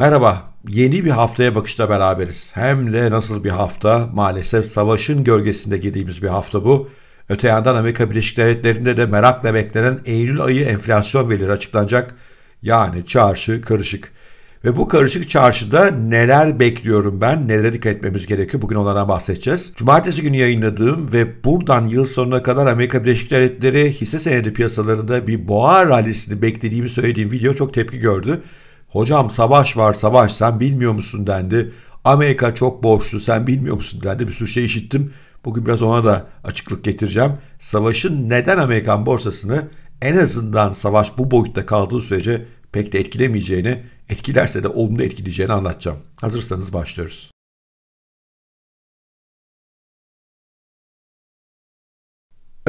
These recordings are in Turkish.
Merhaba, yeni bir haftaya bakışta beraberiz. Hem de nasıl bir hafta, maalesef savaşın gölgesinde girdiğimiz bir hafta bu. Öte yandan Amerika Birleşik Devletleri'nde de merakla beklenen Eylül ayı enflasyon verileri açıklanacak. Yani çarşı karışık. Ve bu karışık çarşıda neler bekliyorum ben, nelere dikkat etmemiz gerekiyor bugün onlardan bahsedeceğiz. Cumartesi günü yayınladığım ve buradan yıl sonuna kadar Amerika Birleşik Devletleri hisse senedi piyasalarında bir boğa rallisini beklediğimi söylediğim video çok tepki gördü. Hocam savaş var savaş sen bilmiyor musun dendi. Amerika çok borçlu sen bilmiyor musun dendi. Bir sürü şey işittim. Bugün biraz ona da açıklık getireceğim. Savaşın neden Amerikan borsasını en azından savaş bu boyutta kaldığı sürece pek de etkilemeyeceğini, etkilerse de olumlu etkileyeceğini anlatacağım. Hazırsanız başlıyoruz.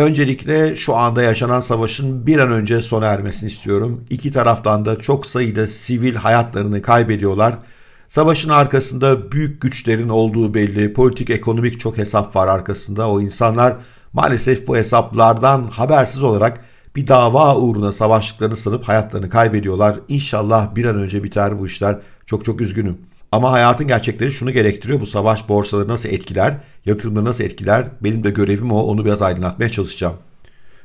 Öncelikle şu anda yaşanan savaşın bir an önce sona ermesini istiyorum. İki taraftan da çok sayıda sivil hayatlarını kaybediyorlar. Savaşın arkasında büyük güçlerin olduğu belli. Politik, ekonomik çok hesap var arkasında. O insanlar maalesef bu hesaplardan habersiz olarak bir dava uğruna savaştıklarını sanıp hayatlarını kaybediyorlar. İnşallah bir an önce biter bu işler. Çok çok üzgünüm. Ama hayatın gerçekleri şunu gerektiriyor. Bu savaş borsaları nasıl etkiler, yatırımları nasıl etkiler? Benim de görevim o. Onu biraz aydınlatmaya çalışacağım.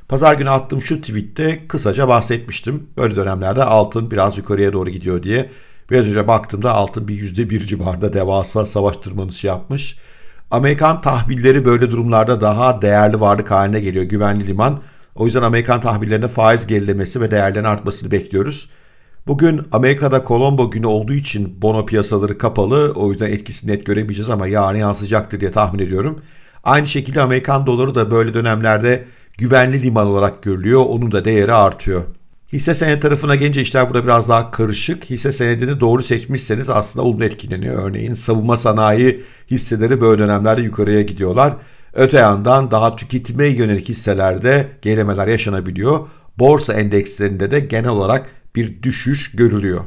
Pazar günü attığım şu tweette kısaca bahsetmiştim. Böyle dönemlerde altın biraz yukarıya doğru gidiyor diye. Biraz önce baktığımda altın bir %1 civarında devasa savaş tırmanışı yapmış. Amerikan tahvilleri böyle durumlarda daha değerli varlık haline geliyor. Güvenli liman. O yüzden Amerikan tahvillerine faiz gerilemesi ve değerlerin artmasını bekliyoruz. Bugün Amerika'da Kolombo günü olduğu için bono piyasaları kapalı. O yüzden etkisini net göremeyeceğiz ama yarın yansıyacaktır diye tahmin ediyorum. Aynı şekilde Amerikan doları da böyle dönemlerde güvenli liman olarak görülüyor. Onun da değeri artıyor. Hisse senedi tarafına gelince işler burada biraz daha karışık. Hisse senedini doğru seçmişseniz aslında olumlu etkileniyor. Örneğin savunma sanayi hisseleri böyle dönemlerde yukarıya gidiyorlar. Öte yandan daha tüketime yönelik hisselerde gerilemeler yaşanabiliyor. Borsa endekslerinde de genel olarak bir düşüş görülüyor.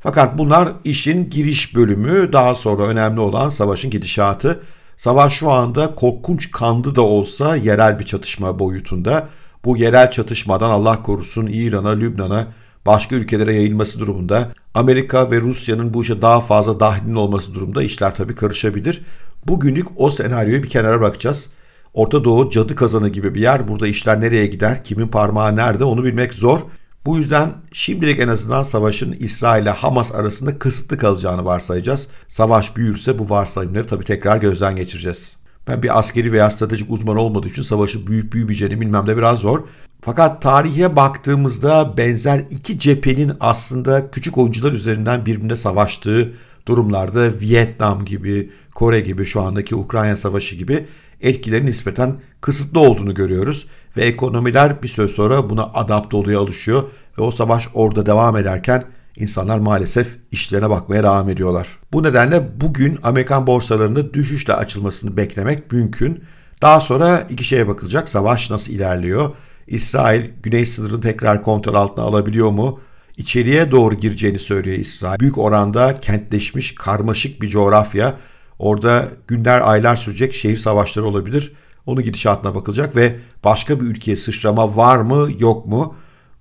Fakat bunlar işin giriş bölümü, daha sonra önemli olan savaşın gidişatı. Savaş şu anda korkunç kandı da olsa yerel bir çatışma boyutunda. Bu yerel çatışmadan Allah korusun İran'a, Lübnan'a, başka ülkelere yayılması durumunda Amerika ve Rusya'nın bu işe daha fazla dahilin olması durumda işler tabii karışabilir. Bugünlük o senaryoyu bir kenara bırakacağız. Orta Doğu cadı kazanı gibi bir yer. Burada işler nereye gider, kimin parmağı nerede onu bilmek zor. Bu yüzden şimdilik en azından savaşın İsrail ile Hamas arasında kısıtlı kalacağını varsayacağız. Savaş büyürse bu varsayımları tabii tekrar gözden geçireceğiz. Ben bir askeri veya stratejik uzman olmadığı için savaşı büyük büyümeyeceğini bilmem de biraz zor. Fakat tarihe baktığımızda benzer iki cephenin aslında küçük oyuncular üzerinden birbirine savaştığı durumlarda Vietnam gibi, Kore gibi şu andaki Ukrayna savaşı gibi etkilerin nispeten kısıtlı olduğunu görüyoruz ve ekonomiler bir süre sonra buna adapte oluyor alışıyor ve o savaş orada devam ederken insanlar maalesef işlerine bakmaya devam ediyorlar. Bu nedenle bugün Amerikan borsalarının düşüşle açılmasını beklemek mümkün. Daha sonra iki şeye bakılacak. Savaş nasıl ilerliyor? İsrail güney sınırını tekrar kontrol altına alabiliyor mu? İçeriye doğru gireceğini söylüyor İsrail. Büyük oranda kentleşmiş, karmaşık bir coğrafya. Orada günler, aylar sürecek şehir savaşları olabilir. Onun gidişatına bakılacak ve başka bir ülkeye sıçrama var mı yok mu?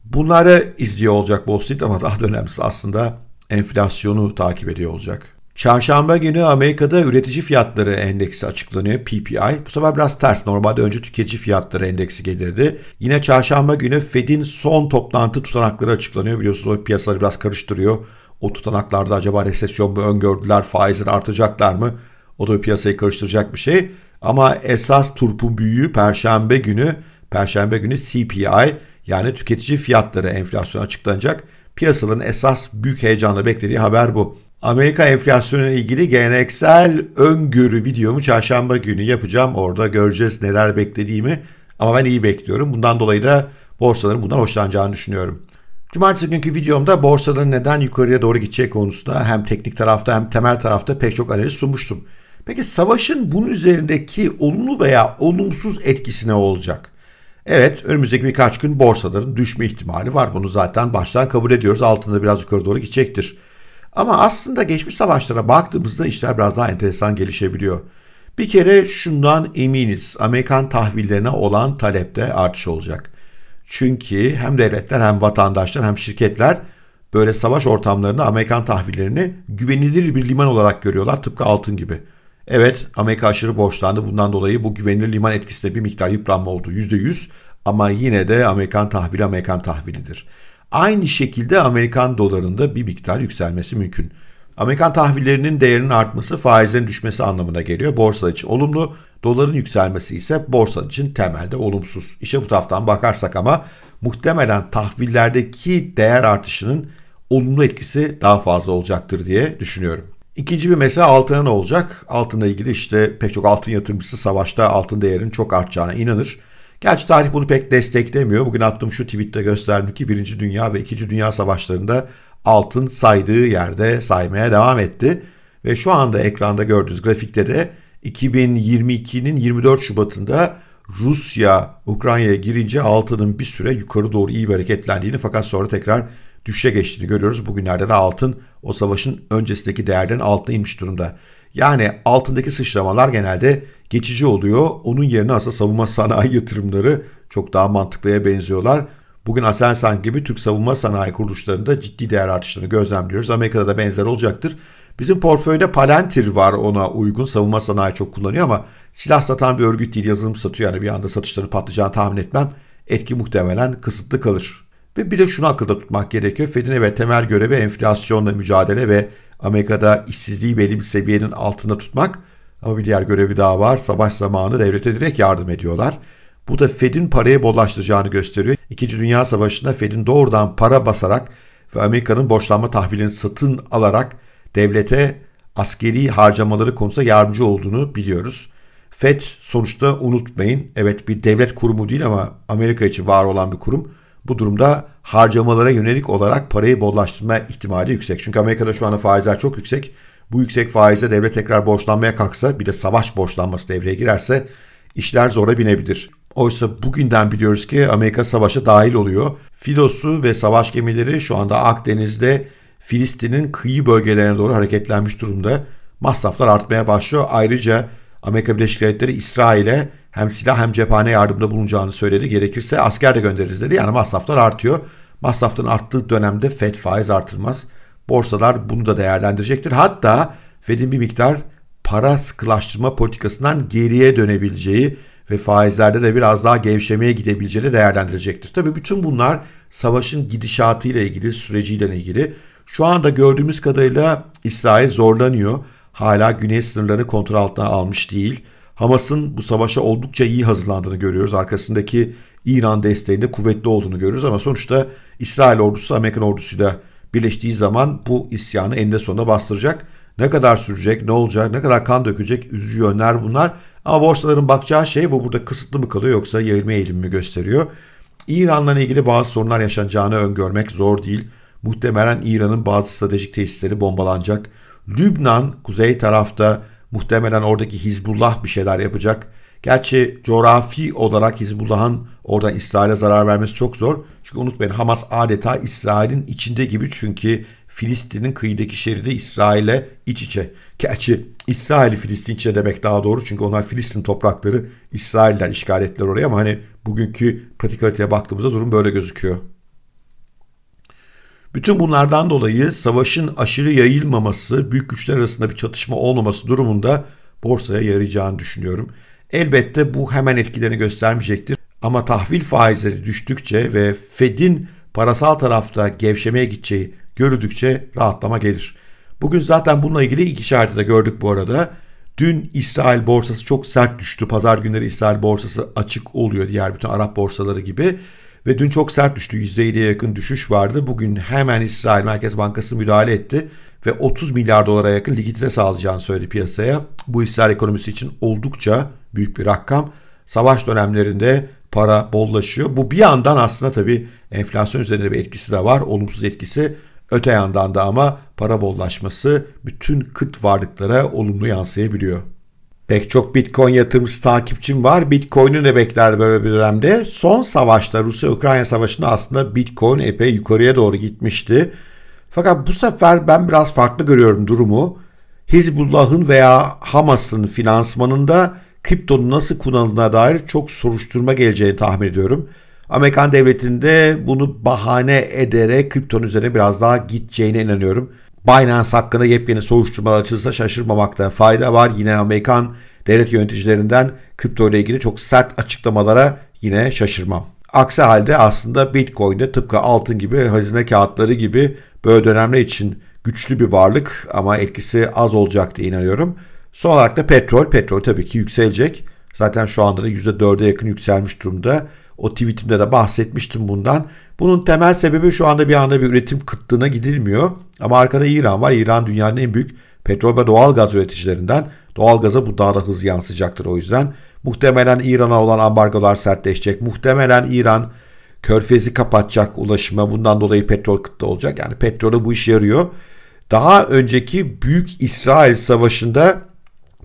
Bunları izliyor olacak Wall Street ama daha da önemlisi aslında enflasyonu takip ediyor olacak. Çarşamba günü Amerika'da üretici fiyatları endeksi açıklanıyor PPI. Bu sefer biraz ters. Normalde önce tüketici fiyatları endeksi gelirdi. Yine çarşamba günü Fed'in son toplantı tutanakları açıklanıyor. Biliyorsunuz o piyasaları biraz karıştırıyor. O tutanaklarda acaba resesyon mu öngördüler, faizler artacaklar mı? O da piyasayı karıştıracak bir şey. Ama esas turpun büyüğü perşembe günü perşembe günü CPI yani tüketici fiyatları enflasyon açıklanacak. Piyasaların esas büyük heyecanla beklediği haber bu. Amerika enflasyonu ile ilgili geleneksel öngörü videomu çarşamba günü yapacağım. Orada göreceğiz neler beklediğimi. Ama ben iyi bekliyorum. Bundan dolayı da borsaların bundan hoşlanacağını düşünüyorum. Cumartesi günkü videomda borsaların neden yukarıya doğru gideceği konusunda hem teknik tarafta hem temel tarafta pek çok analiz sunmuştum. Peki savaşın bunun üzerindeki olumlu veya olumsuz etkisi ne olacak? Evet önümüzdeki birkaç gün borsaların düşme ihtimali var. Bunu zaten baştan kabul ediyoruz. Altında biraz yukarı doğru gidecektir. Ama aslında geçmiş savaşlara baktığımızda işler biraz daha enteresan gelişebiliyor. Bir kere şundan eminiz. Amerikan tahvillerine olan talepte artış olacak. Çünkü hem devletler hem vatandaşlar hem şirketler böyle savaş ortamlarında Amerikan tahvillerini güvenilir bir liman olarak görüyorlar tıpkı altın gibi. Evet Amerika aşırı borçlandı. Bundan dolayı bu güvenilir liman etkisinde bir miktar yıpranma oldu. %100 ama yine de Amerikan tahvili Amerikan tahvilidir. Aynı şekilde Amerikan dolarında bir miktar yükselmesi mümkün. Amerikan tahvillerinin değerinin artması faizlerin düşmesi anlamına geliyor. Borsa için olumlu, doların yükselmesi ise borsa için temelde olumsuz. İşe bu taraftan bakarsak ama muhtemelen tahvillerdeki değer artışının olumlu etkisi daha fazla olacaktır diye düşünüyorum. İkinci bir mesele altına ne olacak? altına ilgili işte pek çok altın yatırımcısı savaşta altın değerinin çok artacağına inanır. Gerçi tarih bunu pek desteklemiyor. Bugün attığım şu tweette gösterdim ki Birinci Dünya ve İkinci Dünya Savaşları'nda altın saydığı yerde saymaya devam etti. Ve şu anda ekranda gördüğünüz grafikte de 2022'nin 24 Şubat'ında Rusya Ukrayna'ya girince altının bir süre yukarı doğru iyi bir hareketlendiğini fakat sonra tekrar Düşe geçtiğini görüyoruz. Bugünlerde de altın o savaşın öncesindeki değerlerin altına inmiş durumda. Yani altındaki sıçramalar genelde geçici oluyor. Onun yerine aslında savunma sanayi yatırımları çok daha mantıklıya benziyorlar. Bugün Aselsan gibi Türk savunma sanayi kuruluşlarında ciddi değer artışlarını gözlemliyoruz. Amerika'da da benzer olacaktır. Bizim portföyde Palantir var ona uygun. Savunma sanayi çok kullanıyor ama silah satan bir örgüt değil yazılım satıyor. Yani bir anda satışların patlayacağını tahmin etmem. Etki muhtemelen kısıtlı kalır. Ve bir de şunu akılda tutmak gerekiyor. Fed'in evet temel görevi enflasyonla mücadele ve Amerika'da işsizliği belli bir seviyenin altında tutmak. Ama bir diğer görevi daha var. Savaş zamanı devlete direkt yardım ediyorlar. Bu da Fed'in parayı bollaştıracağını gösteriyor. İkinci Dünya Savaşı'nda Fed'in doğrudan para basarak ve Amerika'nın borçlanma tahvilini satın alarak devlete askeri harcamaları konusunda yardımcı olduğunu biliyoruz. FED sonuçta unutmayın evet bir devlet kurumu değil ama Amerika için var olan bir kurum. Bu durumda harcamalara yönelik olarak parayı bollaştırma ihtimali yüksek. Çünkü Amerika'da şu anda faizler çok yüksek. Bu yüksek faizle devlet tekrar borçlanmaya kalksa bir de savaş borçlanması devreye girerse işler zora binebilir. Oysa bugünden biliyoruz ki Amerika savaşa dahil oluyor. Filosu ve savaş gemileri şu anda Akdeniz'de Filistin'in kıyı bölgelerine doğru hareketlenmiş durumda. Masraflar artmaya başlıyor. Ayrıca Amerika Birleşik Devletleri İsrail'e hem silah hem cephane yardımda bulunacağını söyledi. Gerekirse asker de göndeririz dedi. Yani masraflar artıyor. Masrafların arttığı dönemde FED faiz artırmaz. Borsalar bunu da değerlendirecektir. Hatta FED'in bir miktar para sıkılaştırma politikasından geriye dönebileceği ve faizlerde de biraz daha gevşemeye gidebileceğini değerlendirecektir. Tabii bütün bunlar savaşın gidişatı ile ilgili, süreciyle ilgili. Şu anda gördüğümüz kadarıyla İsrail zorlanıyor. Hala güney sınırları kontrol altına almış değil. Hamas'ın bu savaşa oldukça iyi hazırlandığını görüyoruz. Arkasındaki İran desteğinde kuvvetli olduğunu görüyoruz ama sonuçta İsrail ordusu Amerikan ordusuyla birleştiği zaman bu isyanı eninde sonunda bastıracak. Ne kadar sürecek, ne olacak, ne kadar kan dökecek üzücü yönler bunlar. Ama borsaların bakacağı şey bu burada kısıtlı mı kalıyor yoksa yayılma eğilimi gösteriyor. İran'la ilgili bazı sorunlar yaşanacağını öngörmek zor değil. Muhtemelen İran'ın bazı stratejik tesisleri bombalanacak. Lübnan kuzey tarafta Muhtemelen oradaki Hizbullah bir şeyler yapacak. Gerçi coğrafi olarak Hizbullah'ın oradan İsrail'e zarar vermesi çok zor. Çünkü unutmayın Hamas adeta İsrail'in içinde gibi çünkü Filistin'in kıyıdaki şeridi İsrail'e iç içe. Gerçi İsrail'i Filistin içine demek daha doğru. Çünkü onlar Filistin toprakları İsrail'den işgal ettiler oraya ama hani bugünkü pratikaliteye baktığımızda durum böyle gözüküyor. Bütün bunlardan dolayı savaşın aşırı yayılmaması, büyük güçler arasında bir çatışma olmaması durumunda borsaya yarayacağını düşünüyorum. Elbette bu hemen etkilerini göstermeyecektir ama tahvil faizleri düştükçe ve Fed'in parasal tarafta gevşemeye gideceği görüldükçe rahatlama gelir. Bugün zaten bununla ilgili iki işareti de gördük bu arada. Dün İsrail borsası çok sert düştü. Pazar günleri İsrail borsası açık oluyor diğer bütün Arap borsaları gibi. Ve dün çok sert düştü. %7'ye yakın düşüş vardı. Bugün hemen İsrail Merkez Bankası müdahale etti ve 30 milyar dolara yakın likidite sağlayacağını söyledi piyasaya. Bu İsrail ekonomisi için oldukça büyük bir rakam. Savaş dönemlerinde para bollaşıyor. Bu bir yandan aslında tabii enflasyon üzerinde bir etkisi de var. Olumsuz etkisi. Öte yandan da ama para bollaşması bütün kıt varlıklara olumlu yansıyabiliyor. Pek çok Bitcoin yatırımcısı takipçim var. Bitcoin'i ne bekler böyle bir dönemde? Son savaşta Rusya-Ukrayna savaşında aslında Bitcoin epey yukarıya doğru gitmişti. Fakat bu sefer ben biraz farklı görüyorum durumu. Hizbullah'ın veya Hamas'ın finansmanında kriptonun nasıl kullanıldığına dair çok soruşturma geleceğini tahmin ediyorum. Amerikan devletinde bunu bahane ederek kripton üzerine biraz daha gideceğine inanıyorum. Binance hakkında yepyeni soruşturmalar açılsa şaşırmamakta fayda var. Yine Amerikan devlet yöneticilerinden kripto ile ilgili çok sert açıklamalara yine şaşırmam. Aksi halde aslında Bitcoin de tıpkı altın gibi hazine kağıtları gibi böyle dönemler için güçlü bir varlık ama etkisi az olacak diye inanıyorum. Son olarak da petrol. Petrol tabii ki yükselecek. Zaten şu anda da %4'e yakın yükselmiş durumda. O tweetimde de bahsetmiştim bundan. Bunun temel sebebi şu anda bir anda bir üretim kıtlığına gidilmiyor. Ama arkada İran var. İran dünyanın en büyük petrol ve doğal gaz üreticilerinden. doğal bu daha da hız yansıyacaktır o yüzden. Muhtemelen İran'a olan ambargolar sertleşecek. Muhtemelen İran körfezi kapatacak ulaşıma. Bundan dolayı petrol kıtlı olacak. Yani petrole bu iş yarıyor. Daha önceki Büyük İsrail Savaşı'nda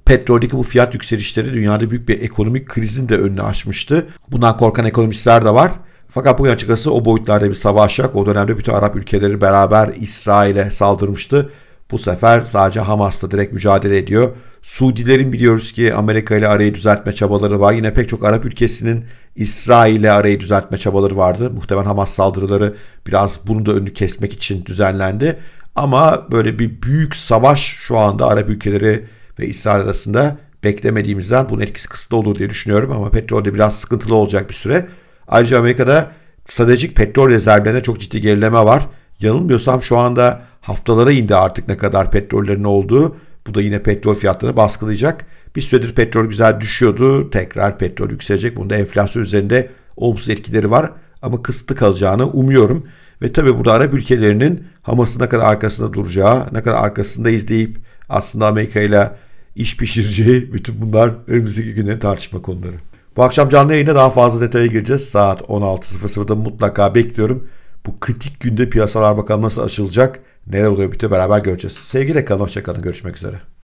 Petroldeki bu fiyat yükselişleri dünyada büyük bir ekonomik krizin de önünü açmıştı. Bundan korkan ekonomistler de var. Fakat bugün açıkçası o boyutlarda bir savaş yok. O dönemde bütün Arap ülkeleri beraber İsrail'e saldırmıştı. Bu sefer sadece Hamas'la direkt mücadele ediyor. Suudilerin biliyoruz ki Amerika ile arayı düzeltme çabaları var. Yine pek çok Arap ülkesinin İsrail ile arayı düzeltme çabaları vardı. Muhtemelen Hamas saldırıları biraz bunu da önünü kesmek için düzenlendi. Ama böyle bir büyük savaş şu anda Arap ülkeleri ve İsrail arasında beklemediğimizden bunun etkisi kısıtlı olur diye düşünüyorum ama petrolde biraz sıkıntılı olacak bir süre. Ayrıca Amerika'da stratejik petrol rezervlerine çok ciddi gerileme var. Yanılmıyorsam şu anda haftalara indi artık ne kadar petrollerin olduğu. Bu da yine petrol fiyatlarını baskılayacak. Bir süredir petrol güzel düşüyordu. Tekrar petrol yükselecek. Bunda enflasyon üzerinde olumsuz etkileri var. Ama kısıtlı kalacağını umuyorum. Ve tabi burada Arap ülkelerinin Hamas'ın ne kadar arkasında duracağı, ne kadar arkasında izleyip aslında Amerika ile iş pişireceği bütün bunlar önümüzdeki günlerin tartışma konuları. Bu akşam canlı yayına daha fazla detaya gireceğiz. Saat 16.00'da mutlaka bekliyorum. Bu kritik günde piyasalar bakalım nasıl açılacak, neler oluyor bitiyor beraber göreceğiz. Sevgiyle kalın, hoşçakalın, görüşmek üzere.